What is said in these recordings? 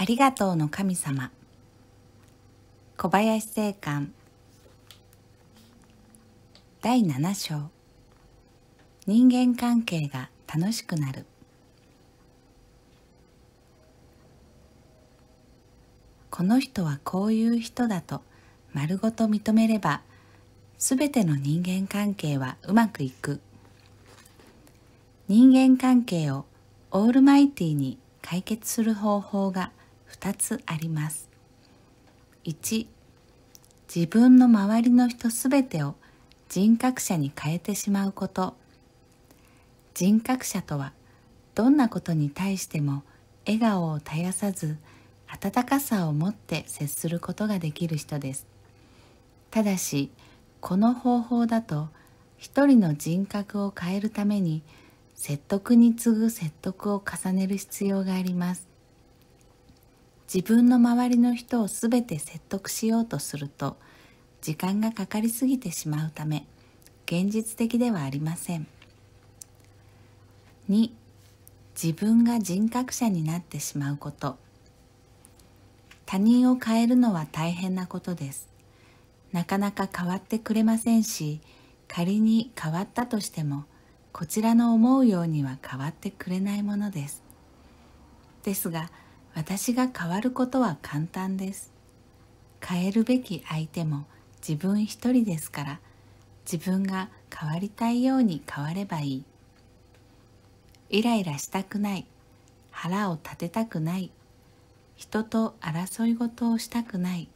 ありがとうの神様小林正観第7章人間関係が楽しくなるこの人はこういう人だと丸ごと認めればすべての人間関係はうまくいく人間関係をオールマイティに解決する方法が2つあります1自分の周りの人すべてを人格者に変えてしまうこと人格者とはどんなことに対しても笑顔を絶やさず温かさを持って接することができる人ですただしこの方法だと一人の人格を変えるために説得に次ぐ説得を重ねる必要があります自分の周りの人を全て説得しようとすると時間がかかりすぎてしまうため現実的ではありません2自分が人格者になってしまうこと他人を変えるのは大変なことですなかなか変わってくれませんし仮に変わったとしてもこちらの思うようには変わってくれないものですですが私が変わることは簡単です変えるべき相手も自分一人ですから自分が変わりたいように変わればいいイライラしたくない腹を立てたくない人と争い事をしたくない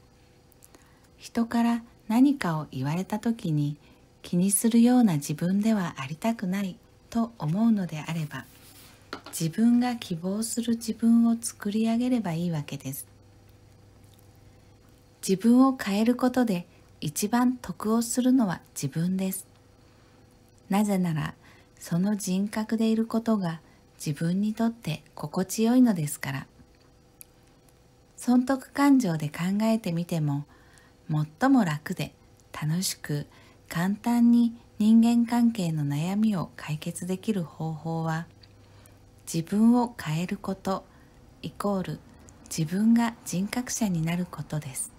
人から何かを言われた時に気にするような自分ではありたくないと思うのであれば自分が希望する自分を作り上げればいいわけです自分を変えることで一番得をするのは自分ですなぜならその人格でいることが自分にとって心地よいのですから損得感情で考えてみても最も楽で楽しく簡単に人間関係の悩みを解決できる方法は自分を変えることイコール自分が人格者になることです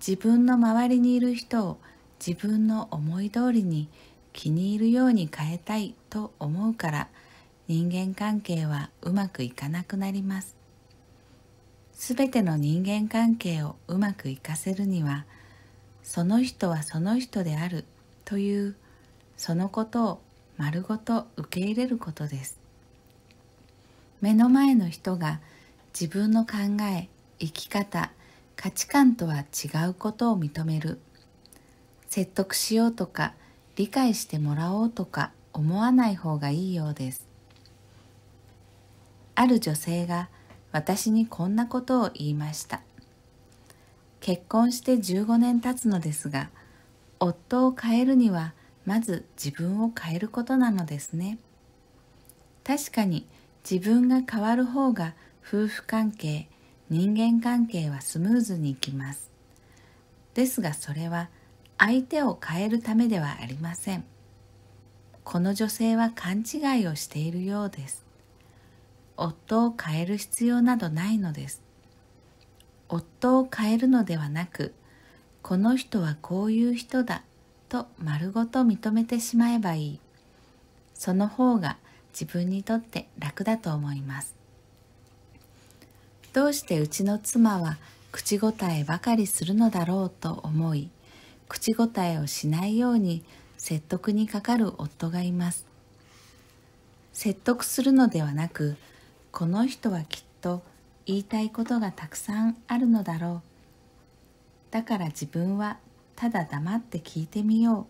自分の周りにいる人を自分の思い通りに気に入るように変えたいと思うから人間関係はうまくいかなくなりますすべての人間関係をうまくいかせるにはその人はその人であるというそのことを丸ごと受け入れることです目の前の人が自分の考え生き方価値観とは違うことを認める説得しようとか理解してもらおうとか思わない方がいいようですある女性が私にこんなことを言いました結婚して15年経つのですが夫を変えるにはまず自分を変えることなのですね確かに自分が変わる方が夫婦関係人間関係はスムーズにいきますですがそれは相手を変えるためではありませんこの女性は勘違いをしているようです夫を変える必要などないのです夫を変えるのではなくこの人はこういう人だと丸ごと認めてしまえばいいその方が自分にとって楽だと思いますどうしてうちの妻は口答えばかりするのだろうと思い口答えをしないように説得にかかる夫がいます説得するのではなくこの人はきっと言いたいことがたくさんあるのだろうだから自分はただ黙って聞いてみよう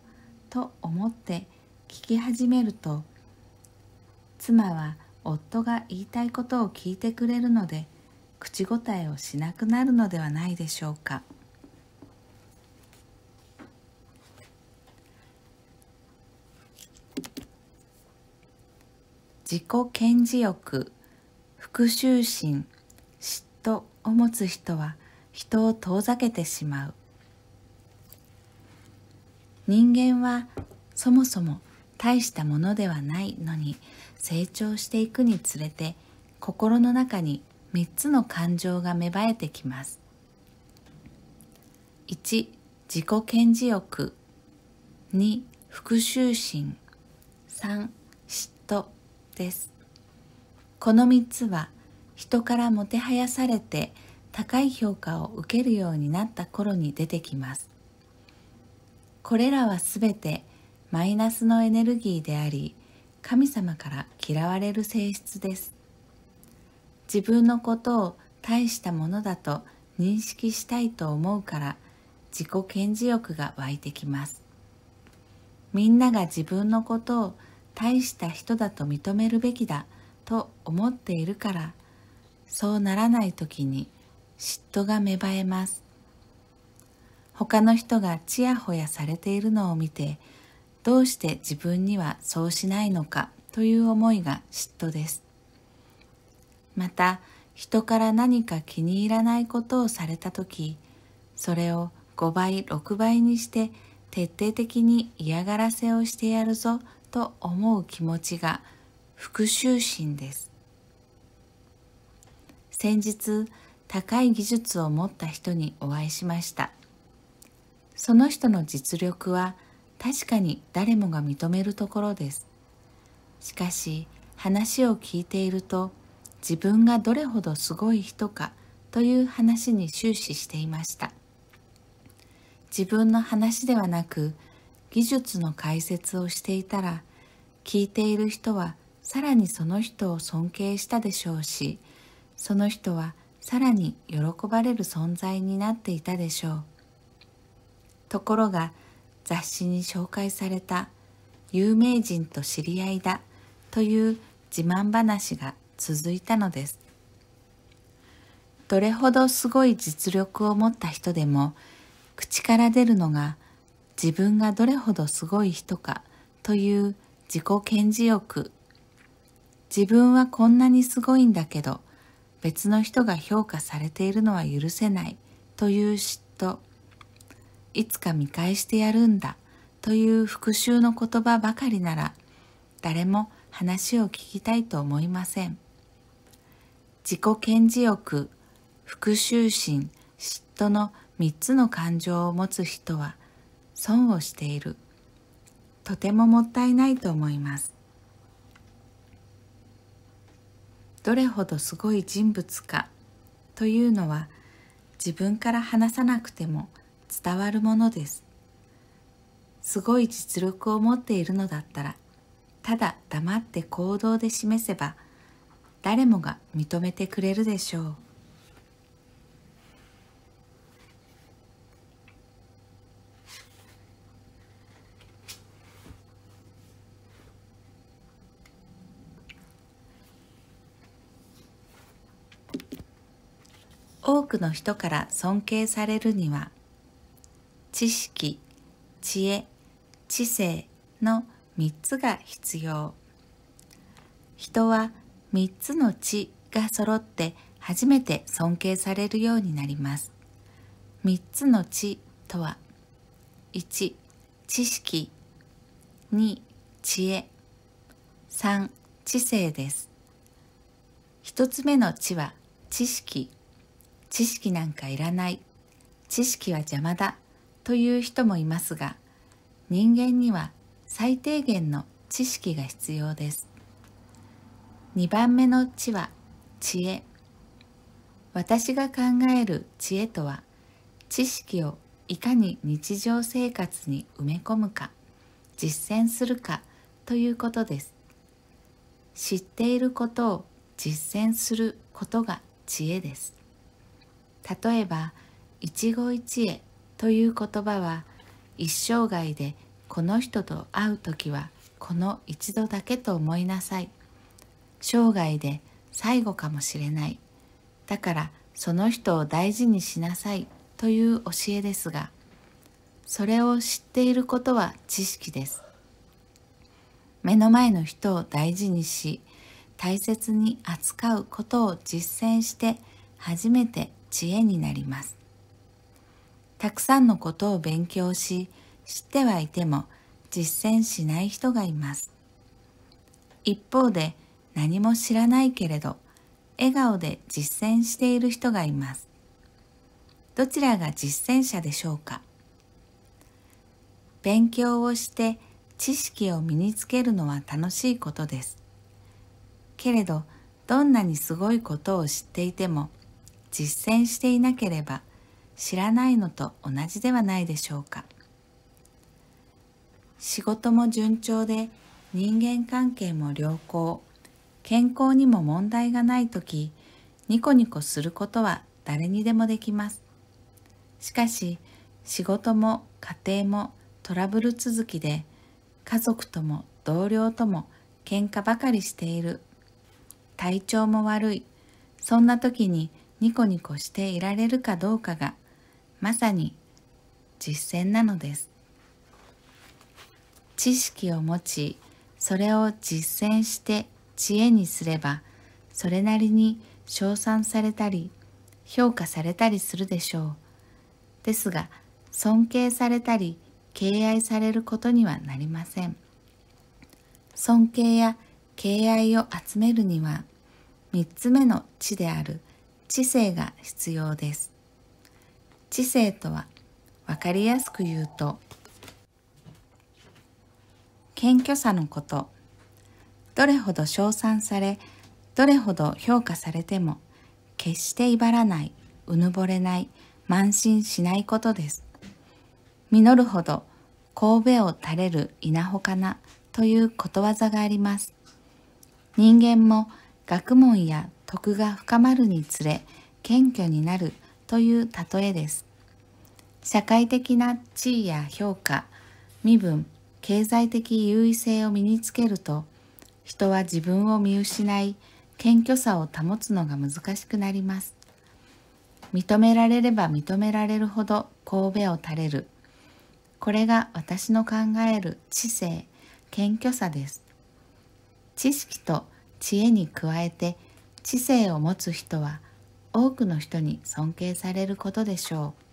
と思って聞き始めると妻は夫が言いたいことを聞いてくれるので口答えをしなくなるのではないでしょうか自己顕示欲復讐心嫉妬を持つ人は人を遠ざけてしまう人間はそもそも大したものではないのに成長していくにつれて心の中に3つの感情が芽生えてきます1自己顕示欲2復讐心3嫉妬ですこの3つは人からもてはやされて高い評価を受けるようになった頃に出てきますこれらはすべてマイナスのエネルギーであり神様から嫌われる性質です自分のことを大したものだと認識したいと思うから自己顕示欲が湧いてきますみんなが自分のことを大した人だと認めるべきだと思っているからそうならない時に嫉妬が芽生えます他の人がちやほやされているのを見てどうして自分にはそうしないのかという思いが嫉妬ですまた人から何か気に入らないことをされた時それを5倍6倍にして徹底的に嫌がらせをしてやるぞと思う気持ちが復讐心です先日高い技術を持った人にお会いしましたその人の実力は確かに誰もが認めるところですしかし話を聞いていると自分がどれほどすごい人かという話に終始していました自分の話ではなく技術の解説をしていたら聞いている人はさらにその人を尊敬したでしょうしその人はさらに喜ばれる存在になっていたでしょうところが雑誌に紹介された有名人と知り合いだという自慢話が続いたのですどれほどすごい実力を持った人でも口から出るのが自分がどれほどすごい人かという自己顕示欲自分はこんなにすごいんだけど別の人が評価されているのは許せないという嫉妬いつか見返してやるんだという復讐の言葉ばかりなら誰も話を聞きたいと思いません自己顕示欲復讐心嫉妬の3つの感情を持つ人は損をしているとてももったいないと思いますどれほどすごい人物かというのは自分から話さなくても伝わるものですすごい実力を持っているのだったらただ黙って行動で示せば誰もが認めてくれるでしょう多くの人から尊敬されるには知識、知恵、知性の3つが必要。人は3つの知が揃って初めて尊敬されるようになります。3つの知とは、1、知識、2、知恵、3、知性です。1つ目の知は知識。知識なんかいらない。知識は邪魔だ。という人もいますが人間には最低限の知識が必要です2番目の知は知恵私が考える知恵とは知識をいかに日常生活に埋め込むか実践するかということです知っていることを実践することが知恵です例えば一期一会という言葉は一生涯でこの人と会う時はこの一度だけと思いなさい生涯で最後かもしれないだからその人を大事にしなさいという教えですがそれを知っていることは知識です目の前の人を大事にし大切に扱うことを実践して初めて知恵になりますたくさんのことを勉強し知ってはいても実践しない人がいます一方で何も知らないけれど笑顔で実践している人がいますどちらが実践者でしょうか勉強をして知識を身につけるのは楽しいことですけれどどんなにすごいことを知っていても実践していなければ知らないのと同じではないでしょうか仕事も順調で人間関係も良好健康にも問題がない時ニコニコすることは誰にでもできますしかし仕事も家庭もトラブル続きで家族とも同僚とも喧嘩ばかりしている体調も悪いそんな時にニコニコしていられるかどうかがまさに実践なのです知識を持ちそれを実践して知恵にすればそれなりに称賛されたり評価されたりするでしょうですが尊敬されたり敬愛されることにはなりません尊敬や敬愛を集めるには3つ目の知である知性が必要です知性とは分かりやすく言うと謙虚さのことどれほど称賛されどれほど評価されても決して威張らないうぬぼれない慢心しないことです実るほど神戸を垂れる稲穂かなということわざがあります人間も学問や徳が深まるにつれ謙虚になるという例えです。社会的な地位や評価、身分、経済的優位性を身につけると、人は自分を見失い、謙虚さを保つのが難しくなります。認められれば認められるほど神戸を垂れる。これが私の考える知性、謙虚さです。知識と知恵に加えて知性を持つ人は多くの人に尊敬されることでしょう